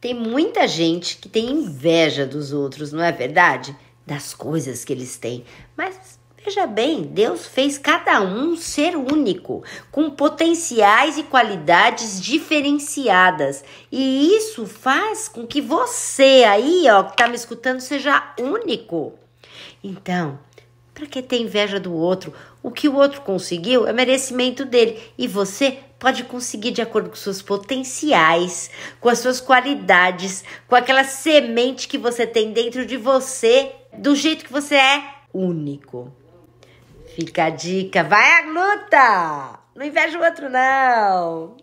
Tem muita gente que tem inveja dos outros, não é verdade? Das coisas que eles têm. Mas veja bem, Deus fez cada um ser único, com potenciais e qualidades diferenciadas. E isso faz com que você aí, ó, que tá me escutando, seja único. Então, para que ter inveja do outro? O que o outro conseguiu é merecimento dele e você pode conseguir de acordo com seus potenciais, com as suas qualidades, com aquela semente que você tem dentro de você, do jeito que você é único. Fica a dica, vai à luta! Não inveja o outro, não!